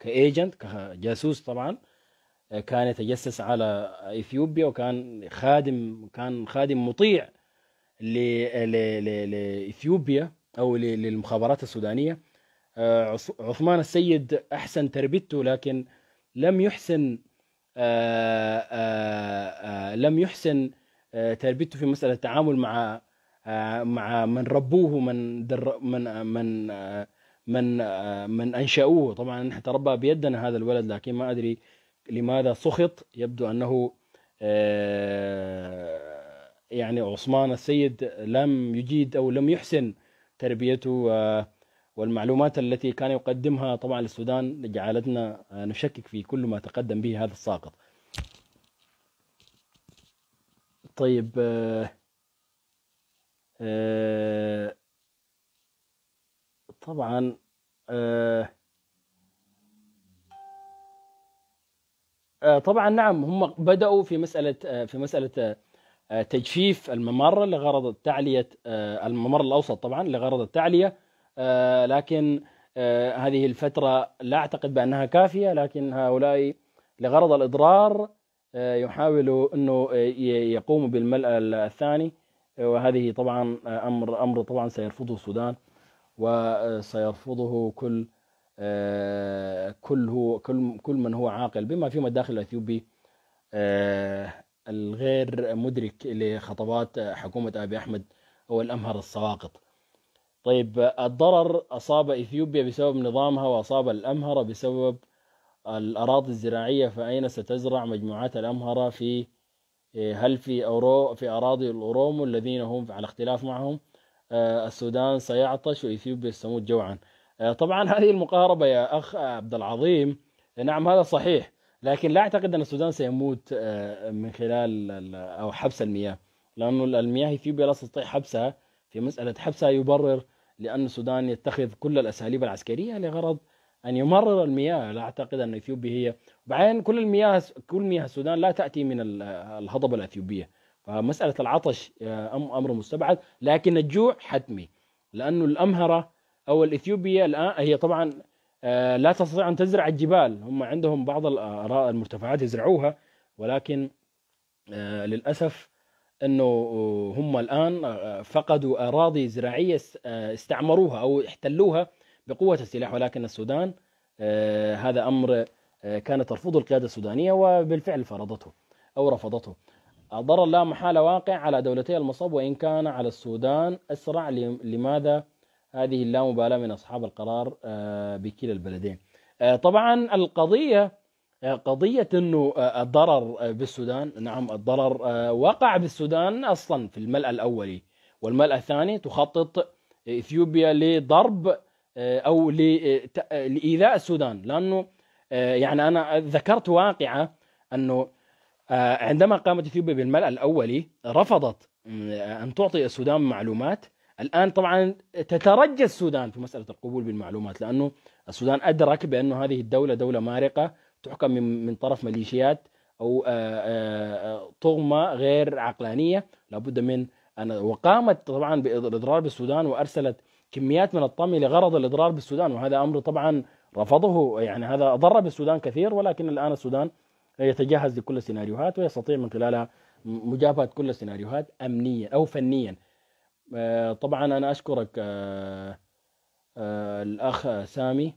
كايجنت كجاسوس طبعا كان يتجسس على اثيوبيا وكان خادم كان خادم مطيع لاثيوبيا او للمخابرات السودانيه عثمان السيد احسن تربيته لكن لم يحسن لم يحسن تربيته في مساله التعامل مع مع من ربوه من در من من من آه، من انشاوه طبعا نحن تربى بيدنا هذا الولد لكن ما ادري لماذا سخط يبدو انه آه، يعني عثمان السيد لم يجيد او لم يحسن تربيته والمعلومات التي كان يقدمها طبعا للسودان جعلتنا آه، نشكك في كل ما تقدم به هذا الساقط طيب طبعا آه، آه، طبعا نعم هم بدأوا في مسألة آه، في مسألة تجفيف الممر لغرض التعلية الممر الأوسط طبعا لغرض التعلية لكن هذه الفترة لا أعتقد بأنها كافية لكن هؤلاء لغرض الإضرار يحاولوا أنه يقوموا بالملء الثاني وهذه طبعا أمر أمر طبعا سيرفضه السودان وسيرفضه كل آه، كل هو كل كل من هو عاقل بما فيهم الداخل الاثيوبي آه، الغير مدرك لخطوات حكومه ابي احمد او الامهر السواقط. طيب الضرر اصاب اثيوبيا بسبب نظامها واصاب الامهر بسبب الاراضي الزراعيه فاين ستزرع مجموعات الامهره في آه، هل في أورو في اراضي الاورومو الذين هم على اختلاف معهم؟ آه، السودان سيعطش واثيوبيا ستموت جوعا آه، طبعا هذه المقاربه يا اخ عبد العظيم آه، نعم هذا صحيح لكن لا اعتقد ان السودان سيموت من خلال او حبس المياه لانه المياه اثيوبيا لا تستطيع حبسها في مساله حبسها يبرر لان السودان يتخذ كل الاساليب العسكريه لغرض ان يمرر المياه لا اعتقد ان اثيوبيا هي بعدين كل المياه كل مياه السودان لا تاتي من الهضبه الاثيوبيه فمسألة العطش آه، أمر مستبعد لكن الجوع حتمي لأنه الأمهرة أو الإثيوبية الآن هي طبعا آه، لا تستطيع أن تزرع الجبال هم عندهم بعض المرتفعات يزرعوها ولكن آه، للأسف أنه هم الآن فقدوا أراضي زراعية استعمروها أو احتلوها بقوة السلاح ولكن السودان هذا أمر كانت ترفضه القيادة السودانية وبالفعل فرضته أو رفضته الضرر لا محالة واقع على دولتي المصب وإن كان على السودان أسرع لماذا هذه اللامبالاة من أصحاب القرار آه، بكلا البلدين آه، طبعا القضية آه، قضية أنه الضرر بالسودان نعم الضرر وقع بالسودان أصلا في الملأ الأولي والملأ الثاني تخطط إثيوبيا لضرب أو لإيذاء السودان لأنه يعني أنا ذكرت واقعة أنه آه، عندما قامت اثيوبيا بالملأ الاولي رفضت آه، ان تعطي السودان معلومات الان طبعا تترجى السودان في مساله القبول بالمعلومات لانه السودان ادرك بانه هذه الدوله دوله مارقه تحكم من طرف ميليشيات او آه، طغمه غير عقلانيه لابد من أن وقامت طبعا بالاضرار بالسودان وارسلت كميات من الطمي لغرض الاضرار بالسودان وهذا امر طبعا رفضه يعني هذا اضر بالسودان كثير ولكن الان السودان يتجهز لكل السيناريوهات ويستطيع من خلالها مجابهة كل السيناريوهات أمنيا أو فنيا آه، طبعا أنا أشكرك آه، آه، الأخ سامي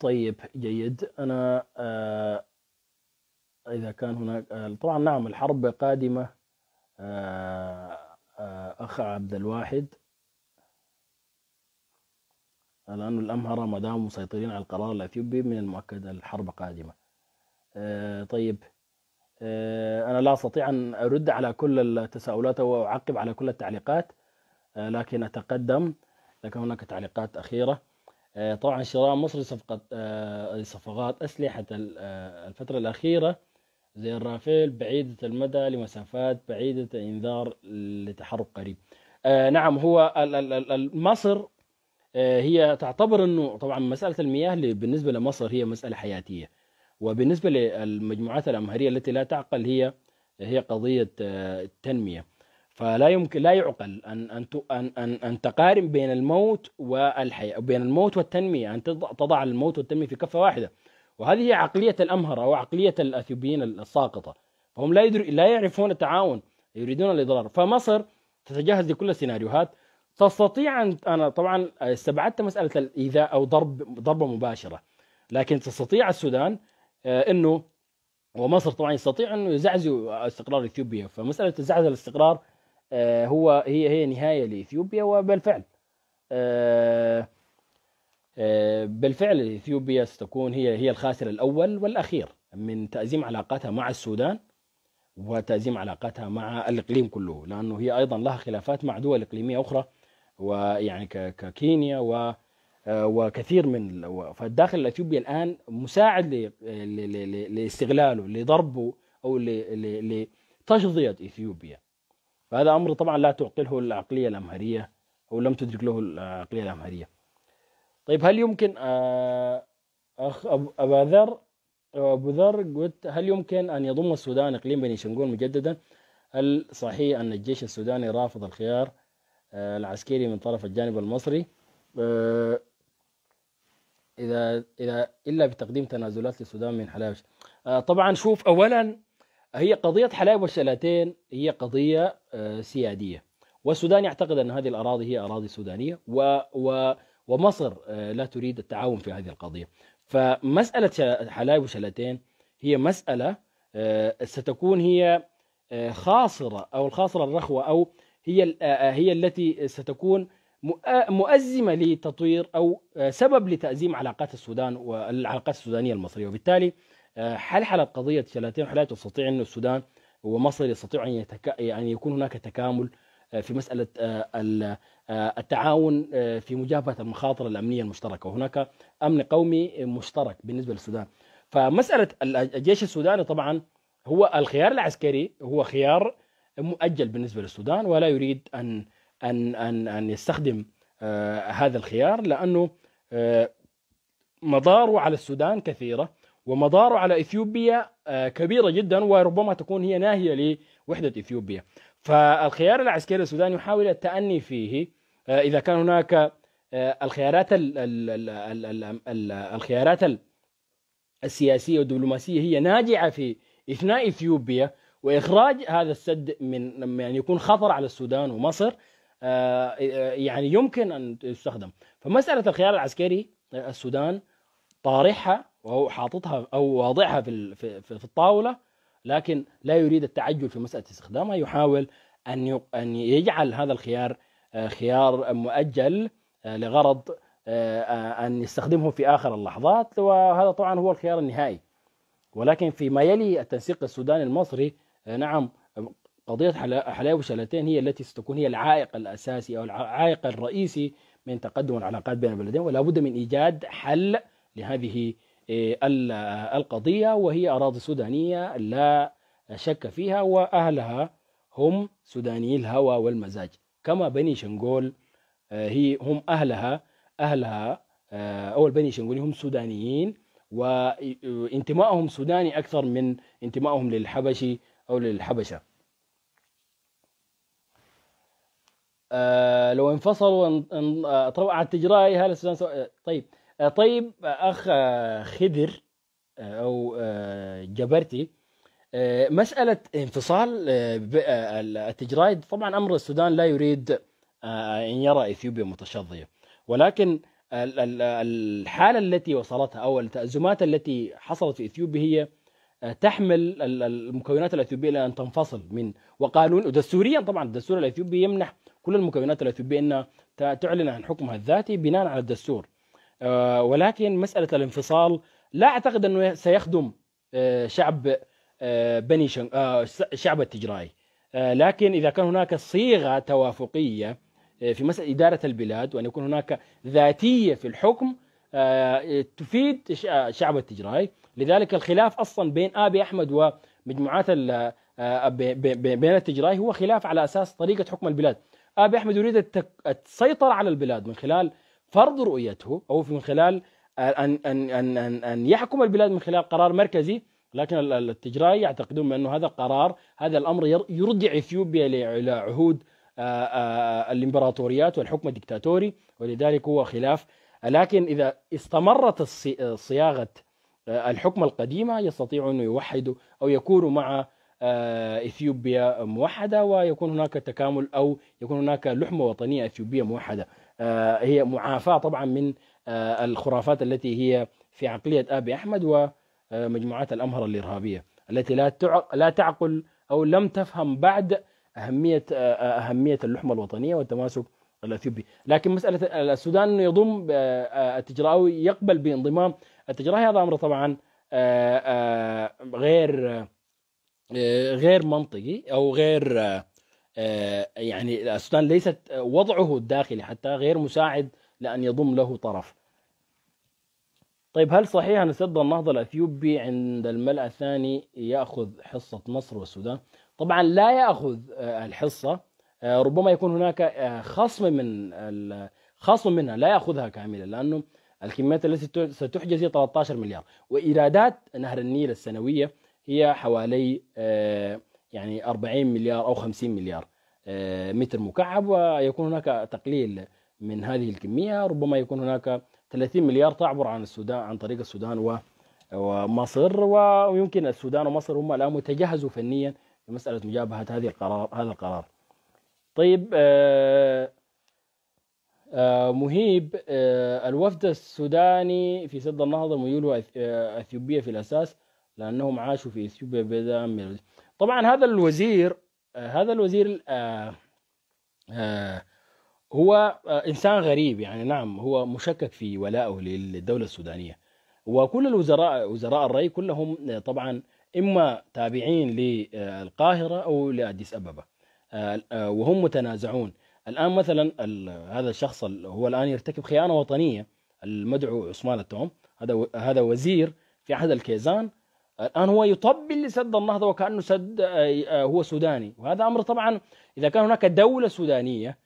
طيب جيد أنا إذا كان هناك طبعا نعم الحرب قادمة أخ عبد الواحد لأن الأمهرة ما داموا مسيطرين على القرار الأثيوبي من المؤكد الحرب قادمة آه، طيب آه، أنا لا أستطيع أن أرد على كل التساؤلات وأعقب على كل التعليقات آه، لكن أتقدم لكن هناك تعليقات أخيرة طبعا شراء مصر صفقة صفقات أسلحة الفترة الأخيرة زي الرافيل بعيدة المدى لمسافات بعيدة إنذار لتحرك قريب نعم هو مصر آه، هي تعتبر انه طبعا مساله المياه بالنسبه لمصر هي مساله حياتيه وبالنسبه للمجموعات الامهريه التي لا تعقل هي هي قضيه آه، التنميه فلا يمكن لا يعقل ان ان ان ان تقارن بين الموت والحياه بين الموت والتنميه ان تضع الموت والتنميه في كفه واحده وهذه هي عقليه الامهره عقليه الاثيوبيين الساقطه فهم لا يدر... لا يعرفون التعاون يريدون الاضرار فمصر تتجهز لكل السيناريوهات تستطيع ان انا طبعا استبعدت مساله الايذاء او ضرب ضربه مباشره لكن تستطيع السودان آه، انه ومصر طبعا يستطيع انه يزعزع استقرار اثيوبيا فمساله تزعزع الاستقرار آه، هو هي هي نهايه لاثيوبيا وبالفعل آه، بالفعل اثيوبيا ستكون هي هي الخاسر الاول والاخير من تازيم علاقاتها مع السودان وتازيم علاقاتها مع الاقليم كله لانه هي ايضا لها خلافات مع دول اقليميه اخرى ويعني ككينيا و آه، وكثير من فالداخل الاثيوبي الان مساعد لاستغلاله لضربه او لتجضيه اثيوبيا فهذا امر طبعا لا تعقله العقليه الامهريه او لم تدرك له العقليه الامهريه طيب هل يمكن آه، اخ ابا ذر ابو ذر قلت هل يمكن ان يضم السودان اقليم بني شنقول مجددا؟ هل صحيح ان الجيش السوداني رافض الخيار؟ آه، العسكري من طرف الجانب المصري آه، إذا إذا إلا بتقديم تنازلات للسودان من حلايب آه، طبعا شوف أولا هي قضية حلايب والشلاتين هي قضية سيادية والسودان يعتقد أن هذه الأراضي هي أراضي سودانية و, و ومصر لا تريد التعاون في هذه القضية فمسألة حلايب وشلاتين هي مسألة ستكون هي خاصرة أو الخاصرة الرخوة أو هي آه، آه، هي التي ستكون آه، مؤزمة لتطوير أو سبب لتأزيم علاقات السودان والعلاقات السودانية المصرية وبالتالي حلحلة قضية شلاتين حلات تستطيع أن السودان ومصر يستطيع أن, يتك... أن يكون هناك تكامل في مسألة التعاون في مجابهة المخاطر الأمنية المشتركة وهناك أمن قومي مشترك بالنسبة للسودان فمسألة الجيش السوداني طبعا هو الخيار العسكري هو خيار مؤجل بالنسبه للسودان ولا يريد ان ان ان ان يستخدم آه، هذا الخيار لانه آه، مضاره على السودان كثيره ومضاره على اثيوبيا آه، كبيره جدا وربما تكون هي ناهيه لوحده اثيوبيا فالخيار العسكري السوداني يحاول التأني فيه إذا كان هناك الخيارات ال ال ال الخيارات السياسية والدبلوماسية هي ناجعة في إثناء إثيوبيا واخراج هذا السد من لما يعني يكون خطر على السودان ومصر آه، آه، يعني يمكن ان يستخدم فمساله الخيار العسكري آه، السودان طارحها وهو حاططها او واضعها في في الطاوله لكن لا يريد التعجل في مساله استخدامها يحاول ان ان يجعل هذا الخيار خيار مؤجل لغرض ان يستخدمه في اخر اللحظات وهذا طبعا هو الخيار النهائي ولكن فيما يلي التنسيق السوداني المصري آه، نعم قضية حلاوي شلتين هي التي ستكون هي العائق الأساسي أو العائق الرئيسي من تقدم العلاقات بين البلدين ولا بد من إيجاد حل لهذه آه، القضية وهي أراضي سودانية لا شك فيها وأهلها هم سوداني الهوى والمزاج كما بني شنغول آه، هي هم أهلها أهلها أول بني شنغول هم سودانيين وانتمائهم سوداني أكثر من انتمائهم للحبشي أو للحبشة آه لو انفصلوا آه، طبعا تجراي هذا السودان سو... آه، طيب آه طيب آه، أخ خدر أو جبرتي مسألة انفصال التجرايد التجرائي طبعا أمر السودان لا يريد أن يرى إثيوبيا متشظية ولكن الحالة التي وصلتها أو التأزمات التي حصلت في إثيوبيا هي آه، تحمل المكونات الاثيوبيه الى ان تنفصل من وقانون ودستوريا طبعا الدستور الاثيوبي يمنح كل المكونات الاثيوبيه انها تعلن عن حكمها الذاتي بناء على الدستور آه، ولكن مساله الانفصال لا اعتقد انه سيخدم آه، شعب بني شعب التجراي لكن اذا كان هناك صيغه توافقيه في مساله اداره البلاد وان يكون هناك ذاتيه في الحكم آه، تفيد شعب التجراي لذلك الخلاف اصلا بين ابي احمد ومجموعات آه، بين التجراي هو خلاف على اساس طريقه حكم البلاد ابي احمد يريد السيطره على البلاد من خلال فرض رؤيته او من خلال آه، ان ان ان ان, أن يحكم البلاد من خلال قرار مركزي لكن التجراي يعتقدون بانه هذا قرار هذا الأمر يرجع إثيوبيا لعهود الإمبراطوريات والحكم الدكتاتوري ولذلك هو خلاف لكن إذا استمرت صياغة آه، الحكم القديمة يستطيعوا أن يوحدوا أو يكونوا مع آه، إثيوبيا موحدة ويكون هناك تكامل أو يكون هناك لحمة وطنية إثيوبية موحدة آه، هي معافاة طبعا من الخرافات التي هي في عقلية أبي أحمد ومجموعات الأمهر الإرهابية التي لا لا تعقل أو لم تفهم بعد أهمية أهمية اللحمة الوطنية والتماسك الاثيوبي لكن مساله السودان انه يضم آه، آه، التجراوي يقبل بانضمام التجراوي هذا امر طبعا آه، غير غير منطقي او غير يعني السودان ليست وضعه الداخلي حتى غير مساعد لان يضم له طرف طيب هل صحيح ان سد النهضه الاثيوبي عند الملا الثاني ياخذ حصه مصر والسودان؟ طبعا لا ياخذ الحصه آه، ربما يكون هناك آه، خصم من خصم منها لا ياخذها كامله لانه الكميات التي ستحجز هي 13 مليار وايرادات نهر النيل السنويه هي حوالي آه، يعني 40 مليار او 50 مليار متر مكعب ويكون هناك تقليل من هذه الكميه ربما يكون هناك 30 مليار تعبر عن السودان عن طريق السودان ومصر ويمكن السودان ومصر هم الان متجهزوا فنيا لمساله مجابهه هذه القرار هذا القرار طيب آه آه مهيب آه الوفد السوداني في سد النهضة ميوله آه، أثيوبية في الأساس لأنهم عاشوا في أثيوبيا بدءا من طبعا هذا الوزير آه هذا الوزير آه آه هو آه، إنسان غريب يعني نعم هو مشكك في ولائه للدولة السودانية وكل الوزراء وزراء الرأي كلهم آه، طبعا إما تابعين للقاهرة أو لأديس أبابا آه، وهم متنازعون الان مثلا هذا الشخص هو الان يرتكب خيانه وطنيه المدعو عثمان التوم هذا هذا وزير في عهد الكيزان الان هو يطبل لسد النهضه وكانه سد آه، آه، هو سوداني وهذا امر طبعا اذا كان هناك دوله سودانيه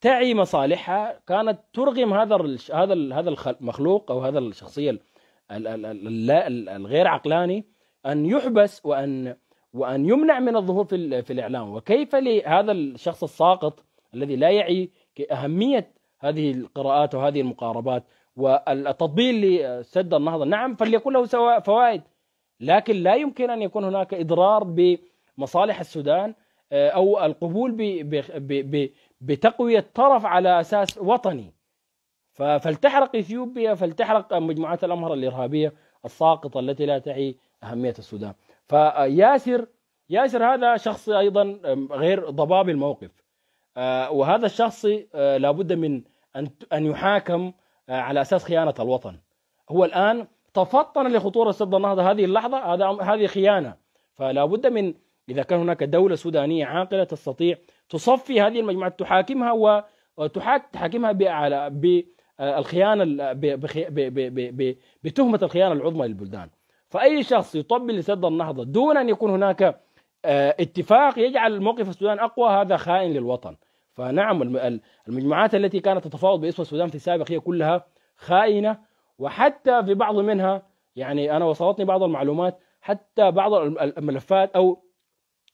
تعي مصالحها كانت ترغم هذا هذا هذا المخلوق او هذا الشخصيه الغير عقلاني ان يحبس وان وأن يمنع من الظهور في, في الإعلام وكيف لهذا الشخص الساقط الذي لا يعي أهمية هذه القراءات وهذه المقاربات والتطبيل لسد النهضة نعم فليكن له فوائد لكن لا يمكن أن يكون هناك إضرار بمصالح السودان آه، أو القبول بتقوية طرف على أساس وطني فلتحرق إثيوبيا فلتحرق مجموعات الأمهر الإرهابية الساقطة التي لا تعي أهمية السودان فياسر ياسر هذا شخص ايضا غير ضباب الموقف آه، وهذا الشخص آه، لابد من ان ان يحاكم آه، على اساس خيانه الوطن هو الان تفطن لخطوره سد النهضه هذه اللحظه هذا هذه خيانه فلا بد من اذا كان هناك دوله سودانيه عاقله تستطيع تصفي هذه المجموعه تحاكمها وتحاكمها بالخيانه بتهمه الخيانه العظمى للبلدان فأي شخص يطبل لسد النهضة دون أن يكون هناك آه، اتفاق يجعل موقف السودان أقوى هذا خائن للوطن فنعم المجموعات التي كانت تتفاوض باسم السودان في السابق هي كلها خائنة وحتى في بعض منها يعني أنا وصلتني بعض المعلومات حتى بعض الملفات أو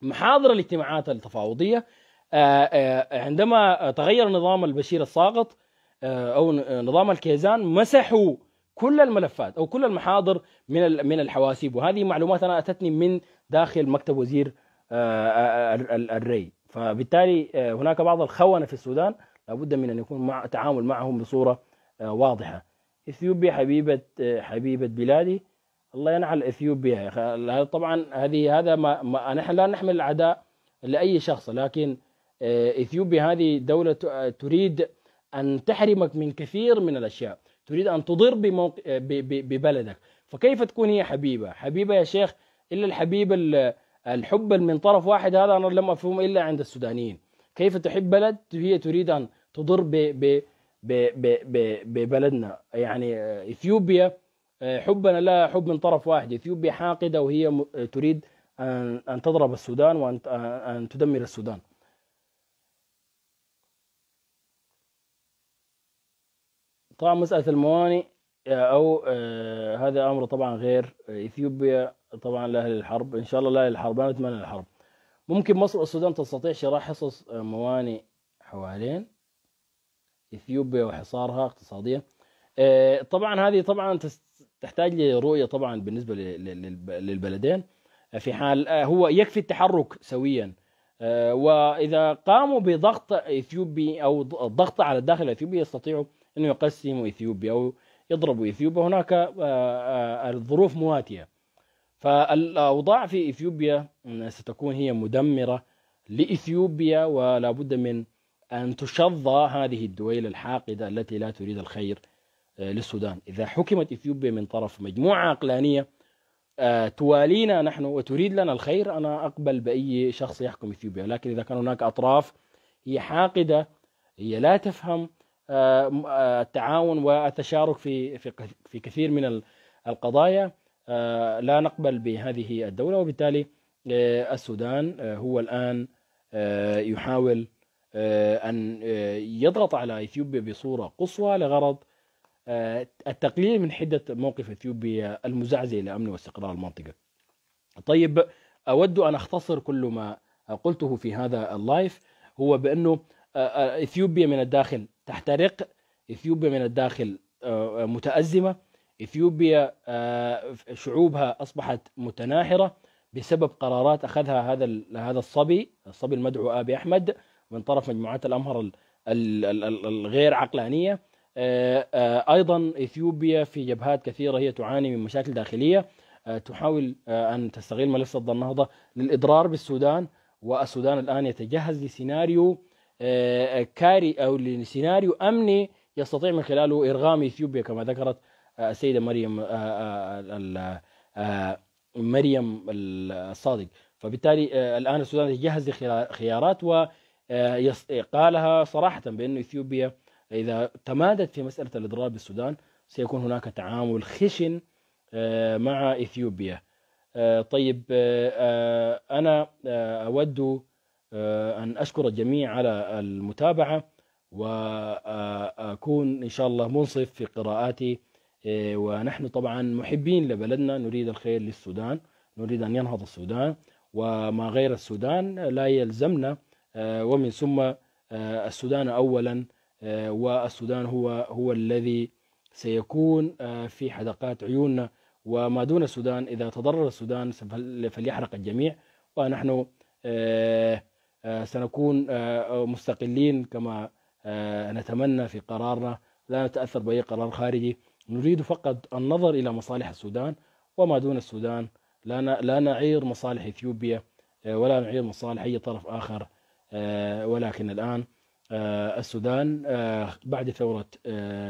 محاضر الاجتماعات التفاوضية آه، آه، عندما تغير نظام البشير الساقط أو نظام الكيزان مسحوا كل الملفات او كل المحاضر من من الحواسيب وهذه معلومات انا اتتني من داخل مكتب وزير آه، آه، الري فبالتالي آه، هناك بعض الخونه في السودان لابد من ان يكون مع تعامل معهم بصوره واضحه اثيوبيا حبيبه حبيبه بلادي الله ينعل اثيوبيا يا اخي طبعا هذه هذا ما, ما نحن لا نحمل العداء لاي شخص لكن اثيوبيا هذه دوله تريد ان تحرمك من كثير من الاشياء تريد أن تضر بموق... ببلدك فكيف تكون هي حبيبة حبيبة يا شيخ إلا الحبيب الحب من طرف واحد هذا أنا لم أفهم إلا عند السودانيين كيف تحب بلد هي تريد أن تضر ب... ب... ب... ب... ب... ببلدنا يعني إثيوبيا حبنا لا حب من طرف واحد إثيوبيا حاقدة وهي تريد أن تضرب السودان وأن تدمر السودان طبعا مسألة الموانئ آه، أو آه، هذا أمر طبعا غير آه، إثيوبيا طبعا لأهل الحرب إن شاء الله لأهل الحرب أنا أتمنى الحرب ممكن مصر والسودان تستطيع شراء حصص موانئ حوالين إثيوبيا وحصارها اقتصاديا طبعا هذه طبعا تحتاج لرؤية طبعا بالنسبة للبلدين في حال هو يكفي التحرك سويا وإذا قاموا بضغط إثيوبي أو الضغط على الداخل الإثيوبي يستطيعوا انه يقسم اثيوبيا او يضرب اثيوبيا هناك آه، آه، الظروف مواتيه فالاوضاع في اثيوبيا ستكون هي مدمره لاثيوبيا ولا بد من ان تشظى هذه الدويله الحاقده التي لا تريد الخير آه، للسودان اذا حكمت اثيوبيا من طرف مجموعه عقلانيه توالينا نحن وتريد لنا الخير انا اقبل باي شخص يحكم اثيوبيا لكن اذا كان هناك اطراف هي حاقده هي لا تفهم آه، التعاون والتشارك في في كثير من القضايا آه، لا نقبل بهذه الدولة وبالتالي آه، السودان هو الآن يحاول أن يضغط على إثيوبيا بصورة قصوى لغرض التقليل من حدة موقف إثيوبيا المزعزع لأمن واستقرار المنطقة طيب أود أن أختصر كل ما قلته في هذا اللايف هو بأنه إثيوبيا من الداخل تحترق اثيوبيا من الداخل آه، آه، متازمه اثيوبيا آه، شعوبها اصبحت متناحره بسبب قرارات اخذها هذا هذا الصبي الصبي المدعو ابي احمد من طرف مجموعات الامهر الغير عقلانيه ايضا اثيوبيا في جبهات كثيره هي تعاني من مشاكل داخليه تحاول ان تستغل ملف ضد النهضه للاضرار بالسودان والسودان الان يتجهز لسيناريو آه، كاري أو لسيناريو أمني يستطيع من خلاله إرغام إثيوبيا كما ذكرت آه، السيدة مريم آه، مريم الصادق فبالتالي الآن السودان يجهز خيارات وقالها صراحة بأن إثيوبيا إذا تمادت في مسألة الإضرار بالسودان سيكون هناك تعامل خشن مع إثيوبيا طيب أنا أود آه، أن أشكر الجميع على المتابعة وأكون إن شاء الله منصف في قراءاتي آه، ونحن طبعا محبين لبلدنا نريد الخير للسودان نريد أن ينهض السودان وما غير السودان لا يلزمنا آه، ومن ثم السودان أولا والسودان هو هو الذي سيكون في حدقات عيوننا وما دون السودان إذا تضرر السودان فليحرق الجميع ونحن آه، سنكون آه، مستقلين كما آه، نتمنى في قرارنا لا نتأثر بأي قرار خارجي نريد فقط النظر إلى مصالح السودان وما دون السودان لا لا نعير مصالح إثيوبيا ولا نعير مصالح أي طرف آخر ولكن الآن السودان بعد ثورة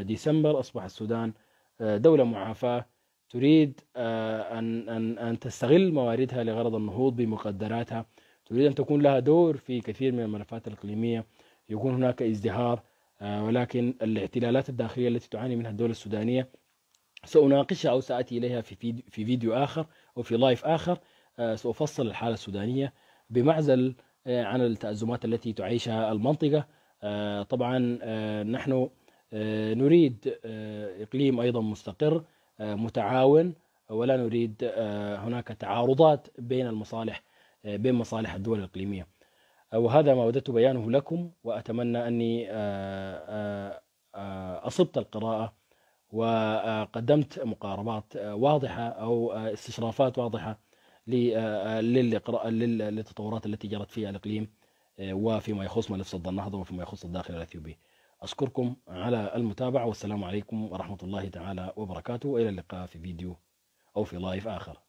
ديسمبر أصبح السودان دولة معافاة تريد أن أن أن تستغل مواردها لغرض النهوض بمقدراتها تريد أن تكون لها دور في كثير من الملفات الإقليمية يكون هناك ازدهار آه، ولكن الاعتلالات الداخلية التي تعاني منها الدولة السودانية سأناقشها أو سأتي إليها في فيديو آخر أو في لايف آخر آه، سأفصل الحالة السودانية بمعزل آه، عن التأزمات التي تعيشها المنطقة طبعا نحن نريد إقليم أيضا مستقر متعاون ولا نريد هناك تعارضات بين المصالح آه، بين مصالح الدول الإقليمية آه، وهذا ما وددت بيانه لكم وأتمنى أني آه، أصبت القراءة وقدمت مقاربات واضحة أو استشرافات واضحة للتطورات التي جرت في الإقليم وفيما يخص ملف صد النهضة وفيما يخص الداخل الأثيوبي أشكركم على المتابعة والسلام عليكم ورحمة الله تعالى وبركاته وإلى اللقاء في فيديو أو في لايف آخر